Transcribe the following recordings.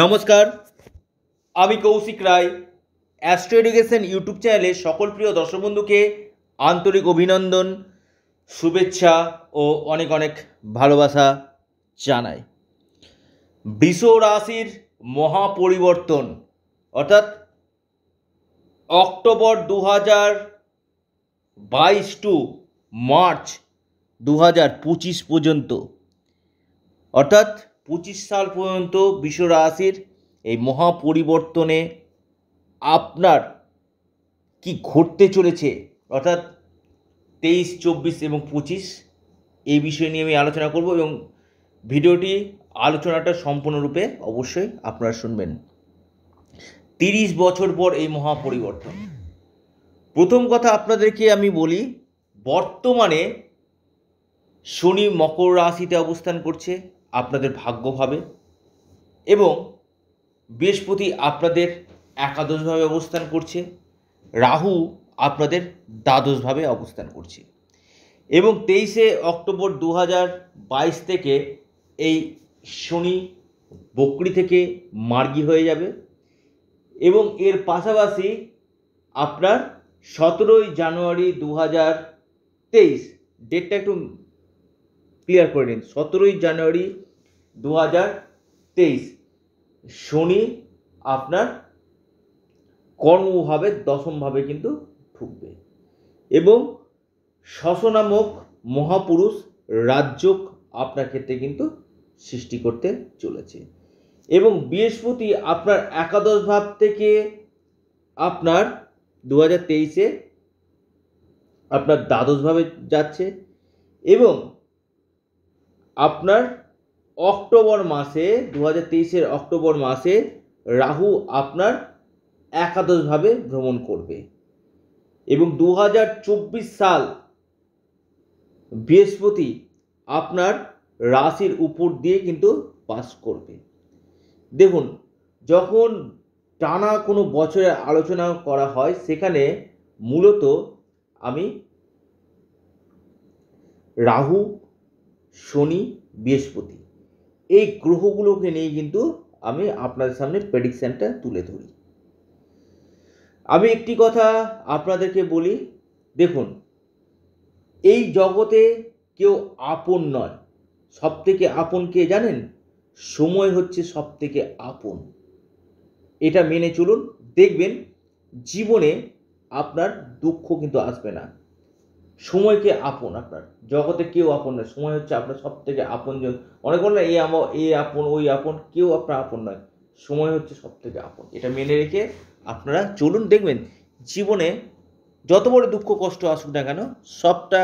নমস্কার আমি Koushik Roy astro education YouTube চ্যানেলে সকল প্রিয় দর্শক বন্ধুকে আন্তরিক অভিনন্দন শুভেচ্ছা ও অনেক অনেক ভালোবাসা জানাই বৃষ রাশির মহাপরিবর্তন অর্থাৎ অক্টোবর দু হাজার বাইশ টু মার্চ দু হাজার পঁচিশ পর্যন্ত অর্থাৎ পঁচিশ সাল পর্যন্ত রাশির এই মহা পরিবর্তনে আপনার কি ঘটতে চলেছে অর্থাৎ তেইশ চব্বিশ এবং পঁচিশ এই বিষয় নিয়ে আমি আলোচনা করব এবং ভিডিওটি আলোচনাটা সম্পূর্ণরূপে অবশ্যই আপনারা শুনবেন তিরিশ বছর পর এই মহা পরিবর্তন প্রথম কথা আপনাদেরকে আমি বলি বর্তমানে শনি মকর রাশিতে অবস্থান করছে আপনাদের ভাগ্যভাবে এবং বৃহস্পতি আপনাদের একাদশভাবে অবস্থান করছে রাহু আপনাদের দ্বাদশভাবে অবস্থান করছে এবং তেইশে অক্টোবর দু বাইশ থেকে এই শনি বকরি থেকে মার্গি হয়ে যাবে এবং এর পাশাপাশি আপনার সতেরোই জানুয়ারি দু হাজার তেইশ ডেটটা একটু ক্লিয়ার করে নিন সতেরোই জানুয়ারি দু হাজার তেইশ শনি আপনার কর্মভাবে দশমভাবে কিন্তু ঢুকবে এবং শশনামক মহাপুরুষ রাজ্যক আপনার ক্ষেত্রে কিন্তু সৃষ্টি করতে চলেছে এবং বৃহস্পতি আপনার একাদশ ভাব থেকে আপনার দু হাজার তেইশে আপনার দ্বাদশভাবে যাচ্ছে এবং আপনার অক্টোবর মাসে দু হাজার তেইশের অক্টোবর মাসে রাহু আপনার একাদশভাবে ভ্রমণ করবে এবং দু হাজার চব্বিশ সাল বৃহস্পতি আপনার রাশির উপর দিয়ে কিন্তু পাস করবে দেখুন যখন টানা কোনো বছরের আলোচনা করা হয় সেখানে মূলত আমি রাহু শনি বৃহস্পতি এই গ্রহগুলোকে নিয়ে কিন্তু আমি আপনাদের সামনে প্রেডিকশানটা তুলে ধরি আমি একটি কথা আপনাদেরকে বলি দেখুন এই জগতে কেউ আপন নয় সব থেকে আপন কে জানেন সময় হচ্ছে সব থেকে আপন এটা মেনে চলুন দেখবেন জীবনে আপনার দুঃখ কিন্তু আসবে না সময়কে আপন আপনার জগতে কেউ আপন নয় সময় হচ্ছে আপনার সব থেকে আপনজন অনেক না এই আমার এই আপন ওই আপন কেউ আপনার আপন নয় সময় হচ্ছে সব থেকে আপন এটা মেনে রেখে আপনারা চলুন দেখবেন জীবনে যত বড় দুঃখ কষ্ট আসুক না কেন সবটা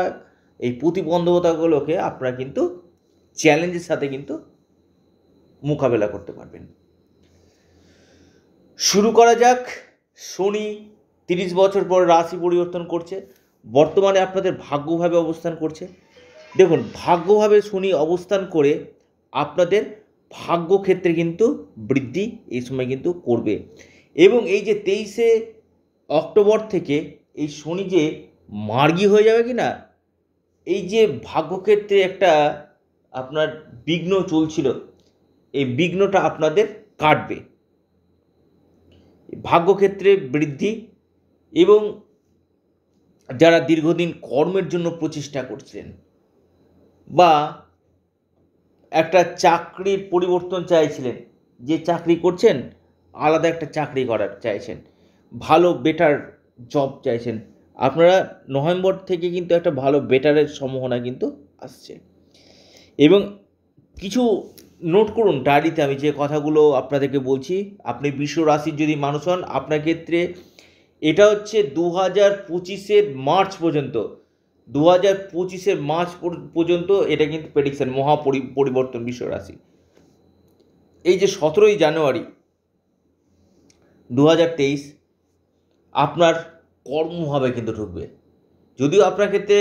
এই প্রতিবন্ধকতাগুলোকে আপনারা কিন্তু চ্যালেঞ্জের সাথে কিন্তু মোকাবেলা করতে পারবেন শুরু করা যাক শনি তিরিশ বছর পর রাশি পরিবর্তন করছে বর্তমানে আপনাদের ভাগ্যভাবে অবস্থান করছে দেখুন ভাগ্যভাবে শনি অবস্থান করে আপনাদের ভাগ্য ক্ষেত্রে কিন্তু বৃদ্ধি এই সময় কিন্তু করবে এবং এই যে তেইশে অক্টোবর থেকে এই শনি যে মার্গি হয়ে যাবে কি না এই যে ভাগ্যক্ষেত্রে একটা আপনার বিঘ্ন চলছিল এই বিঘ্নটা আপনাদের কাটবে ভাগ্যক্ষেত্রে বৃদ্ধি এবং যারা দীর্ঘদিন কর্মের জন্য প্রচেষ্টা করছেন বা একটা চাকরির পরিবর্তন চাইছিলেন যে চাকরি করছেন আলাদা একটা চাকরি করার চাইছেন ভালো বেটার জব চাইছেন আপনারা নভেম্বর থেকে কিন্তু একটা ভালো বেটারের সম্ভাবনা কিন্তু আসছে এবং কিছু নোট করুন ডায়েরিতে আমি যে কথাগুলো আপনাদেরকে বলছি আপনি বিশ্ব রাশির যদি মানুষ হন আপনার ক্ষেত্রে এটা হচ্ছে দু হাজার পঁচিশের মার্চ পর্যন্ত দু হাজার পঁচিশের মার্চ পর্যন্ত এটা কিন্তু প্রেডিকশান মহা পরিবর্তন বিশ্ব রাশি এই যে সতেরোই জানুয়ারি দু আপনার কর্মভাবে কিন্তু ঢুকবে যদিও আপনার ক্ষেত্রে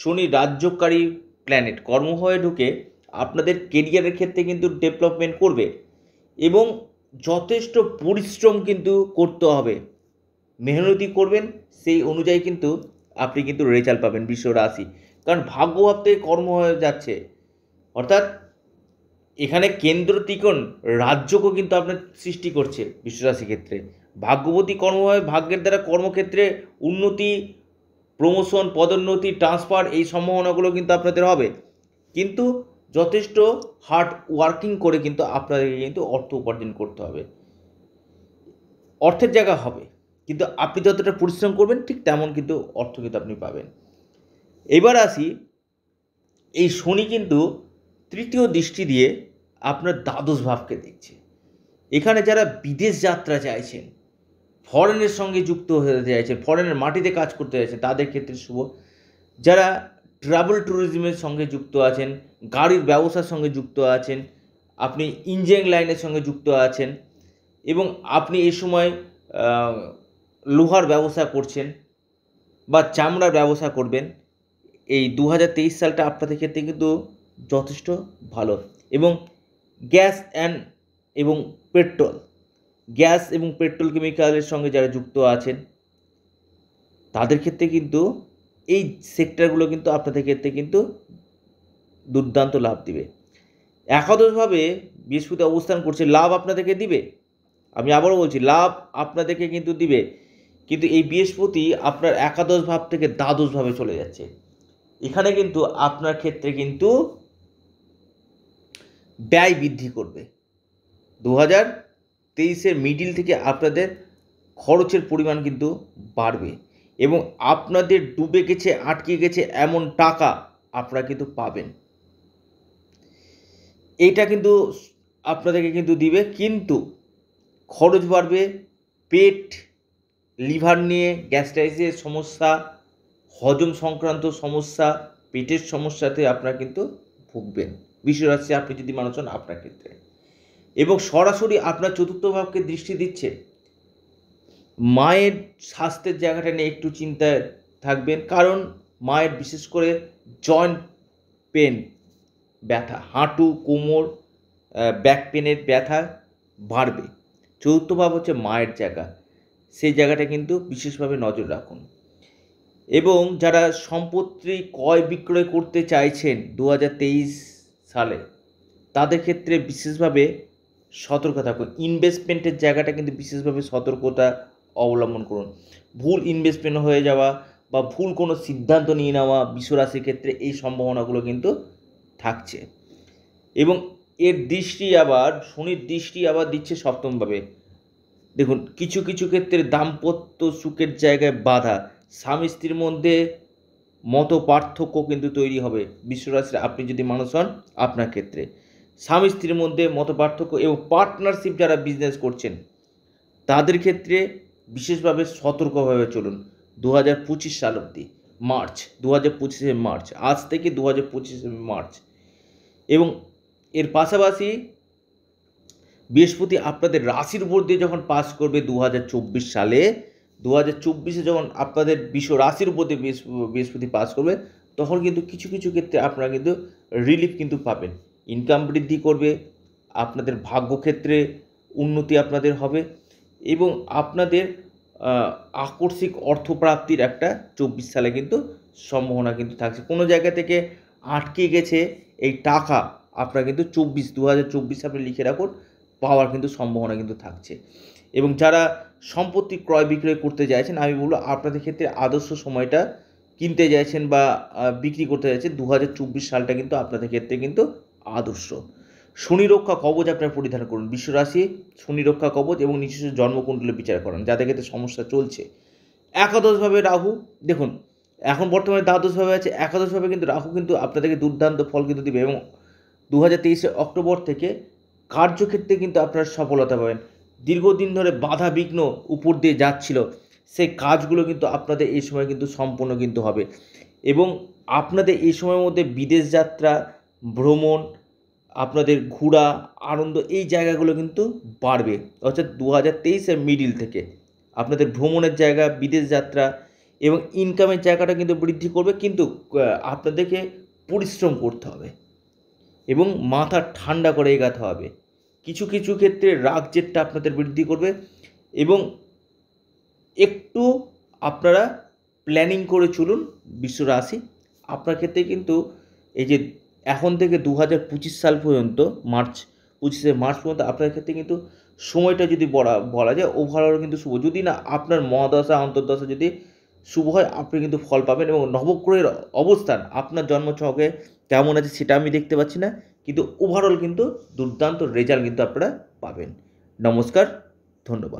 শনি রাজ্যকারী প্ল্যানেট কর্মভাবে ঢুকে আপনাদের কেরিয়ারের ক্ষেত্রে কিন্তু ডেভেলপমেন্ট করবে এবং যথেষ্ট পরিশ্রম কিন্তু করতে হবে মেহনতি করবেন সেই অনুযায়ী কিন্তু আপনি কিন্তু রেজাল্ট পাবেন বিশ্ব রাশি কারণ ভাগ্য ভাবতে কর্ম হয়ে যাচ্ছে অর্থাৎ এখানে কেন্দ্র ত্রিকোণ রাজ্যকেও কিন্তু আপনার সৃষ্টি করছে বিশ্বরাশি ক্ষেত্রে ভাগ্যবতী কর্মভাবে ভাগ্যের দ্বারা কর্মক্ষেত্রে উন্নতি প্রমোশন পদোন্নতি ট্রান্সফার এই সম্ভাবনাগুলো কিন্তু আপনাদের হবে কিন্তু যথেষ্ট হার্ড ওয়ার্কিং করে কিন্তু আপনাদেরকে কিন্তু অর্থ উপার্জন করতে হবে অর্থের জায়গা হবে কিন্তু আপনি যতটা পরিশ্রম করবেন ঠিক তেমন কিন্তু অর্থ কিন্তু আপনি পাবেন এবার আসি এই শনি কিন্তু তৃতীয় দৃষ্টি দিয়ে আপনার দ্বাদশ ভাবকে দেখছে এখানে যারা বিদেশ যাত্রা চাইছেন ফরেনের সঙ্গে যুক্ত হতে চাইছেন ফরেনের মাটিতে কাজ করতে চাইছেন তাদের ক্ষেত্রে শুভ যারা ট্রাভেল ট্যুরিজমের সঙ্গে যুক্ত আছেন গাড়ির ব্যবসার সঙ্গে যুক্ত আছেন আপনি ইঞ্জিনিয়ারিং লাইনের সঙ্গে যুক্ত আছেন এবং আপনি এ সময় লোহার ব্যবসা করছেন বা চামড়ার ব্যবসা করবেন এই দু সালটা আপনাদের ক্ষেত্রে কিন্তু যথেষ্ট ভালো এবং গ্যাস অ্যান্ড এবং পেট্রোল গ্যাস এবং পেট্রোল কেমিক্যালের সঙ্গে যারা যুক্ত আছেন তাদের ক্ষেত্রে কিন্তু এই সেক্টরগুলো কিন্তু আপনাদের ক্ষেত্রে কিন্তু দুর্দান্ত লাভ দিবে একাদশভাবে বৃহস্পতি অবস্থান করছে লাভ আপনাদেরকে দিবে আমি আবারও বলছি লাভ আপনাদেরকে কিন্তু দিবে কিন্তু এই বৃহস্পতি আপনার একাদশ ভাব থেকে দ্বাদশ ভাবে চলে যাচ্ছে এখানে কিন্তু আপনার ক্ষেত্রে কিন্তু ব্যয় বৃদ্ধি করবে দু হাজার তেইশের মিডিল থেকে আপনাদের খরচের পরিমাণ কিন্তু বাড়বে এবং আপনাদের ডুবে গেছে আটকে গেছে এমন টাকা আপনারা কিন্তু পাবেন এইটা কিন্তু আপনাদেরকে কিন্তু দিবে কিন্তু খরচ বাড়বে পেট লিভার নিয়ে গ্যাস্ট্রাইসের সমস্যা হজম সংক্রান্ত সমস্যা পেটের সমস্যাতে আপনারা কিন্তু ভুগবেন বিশেষ রাশি আপনি যদি মানুষ হন আপনার ক্ষেত্রে এবং সরাসরি আপনার চতুর্থ ভাবকে দৃষ্টি দিচ্ছে মায়ের স্বাস্থ্যের জায়গাটা নিয়ে একটু চিন্তায় থাকবেন কারণ মায়ের বিশেষ করে জয়েন্ট পেন ব্যথা হাঁটু কোমর ব্যাক পেনের ব্যথা বাড়বে চতুর্থ ভাব হচ্ছে মায়ের জায়গা সেই জায়গাটা কিন্তু বিশেষভাবে নজর রাখুন এবং যারা সম্পত্তি ক্রয় বিক্রয় করতে চাইছেন দু সালে তাদের ক্ষেত্রে বিশেষভাবে সতর্ক থাকুন ইনভেস্টমেন্টের জায়গাটা কিন্তু বিশেষভাবে সতর্কতা অবলম্বন করুন ভুল ইনভেস্টমেন্ট হয়ে যাওয়া বা ভুল কোনো সিদ্ধান্ত নিয়ে নেওয়া বিশ্বরাশির ক্ষেত্রে এই সম্ভাবনাগুলো কিন্তু থাকছে এবং এর দৃষ্টি আবার শনির দৃষ্টি আবার দিচ্ছে সপ্তমভাবে দেখুন কিছু কিছু ক্ষেত্রে দাম্পত্য সুখের জায়গায় বাধা স্বামী স্ত্রীর মধ্যে মত পার্থক্য কিন্তু তৈরি হবে বিশ্বরাশির আপনি যদি মানুষ হন আপনার ক্ষেত্রে স্বামী স্ত্রীর মধ্যে মত পার্থক্য এবং পার্টনারশিপ যারা বিজনেস করছেন তাদের ক্ষেত্রে বিশেষভাবে সতর্কভাবে চলুন দু হাজার পঁচিশ সাল অবধি মার্চ দু হাজার পঁচিশে মার্চ আজ থেকে দু হাজার পঁচিশে মার্চ এবং এর পাশাপাশি বৃহস্পতি আপনাদের রাশির উপর দিয়ে যখন পাস করবে দু সালে দু হাজার চব্বিশে যখন আপনাদের বিশ্ব রাশির উপর দিয়ে বৃহস্পতি পাস করবে তখন কিন্তু কিছু কিছু ক্ষেত্রে আপনারা কিন্তু রিলিফ কিন্তু পাবেন ইনকাম বৃদ্ধি করবে আপনাদের ভাগ্যক্ষেত্রে উন্নতি আপনাদের হবে এবং আপনাদের আকস্মিক অর্থপ্রাপ্তির একটা চব্বিশ সালে কিন্তু সম্ভাবনা কিন্তু থাকছে কোনো জায়গা থেকে আটকে গেছে এই টাকা আপনারা কিন্তু চব্বিশ দু হাজার চব্বিশ আপনি লিখে রাখুন পাওয়ার কিন্তু সম্ভাবনা কিন্তু থাকছে এবং যারা সম্পত্তি ক্রয় বিক্রয় করতে চাইছেন আমি বলব আপনাদের ক্ষেত্রে আদর্শ সময়টা কিনতে চাইছেন বা বিক্রি করতে চাইছেন দু সালটা কিন্তু আপনাদের ক্ষেত্রে কিন্তু আদর্শ শনিরক্ষা কবচ আপনার পরিধান করুন বিশ্বরাশি শনিরক্ষা কবচ এবং নিজস্ব জন্মকুণ্ডলে বিচার করেন যাদের ক্ষেত্রে সমস্যা চলছে একাদশভাবে রাহু দেখুন এখন বর্তমানে দ্বাদশভাবে আছে একাদশভাবে কিন্তু রাহু কিন্তু আপনাদেরকে দুর্দান্ত ফল কিন্তু দেবে এবং দু হাজার তেইশে অক্টোবর থেকে কার্যক্ষেত্রে কিন্তু আপনারা সফলতা পাবেন দীর্ঘদিন ধরে বাধা বিঘ্ন উপর দিয়ে যাচ্ছিল সেই কাজগুলো কিন্তু আপনাদের এই সময় কিন্তু সম্পূর্ণ কিন্তু হবে এবং আপনাদের এই সময়ের মধ্যে বিদেশ যাত্রা ভ্রমণ আপনাদের ঘোরা আনন্দ এই জায়গাগুলো কিন্তু বাড়বে অর্থাৎ দু হাজার তেইশের মিডিল থেকে আপনাদের ভ্রমণের জায়গা বিদেশ যাত্রা এবং ইনকামের জায়গাটা কিন্তু বৃদ্ধি করবে কিন্তু আপনাদেরকে পরিশ্রম করতে হবে এবং মাথা ঠান্ডা করে এগাতে হবে কিছু কিছু ক্ষেত্রে রাগ জেদটা আপনাদের বৃদ্ধি করবে এবং একটু আপনারা প্ল্যানিং করে চলুন বিশ্ব রাশি আপনার ক্ষেত্রে কিন্তু এই যে এখন থেকে দু হাজার পঁচিশ সাল পর্যন্ত মার্চ পঁচিশে মার্চ পর্যন্ত আপনার ক্ষেত্রে কিন্তু সময়টা যদি বলা বলা যায় ওভারঅল কিন্তু শুভ যদি না আপনার মহাদশা অন্তর্দশা যদি শুভ হয় আপনি কিন্তু ফল পাবেন এবং নবগ্রহের অবস্থান আপনার জন্মছকে কেমন আছে সেটা আমি দেখতে পাচ্ছি না কিন্তু ওভারঅল কিন্তু দুর্দান্ত রেজাল্ট কিন্তু আপনারা পাবেন নমস্কার ধন্যবাদ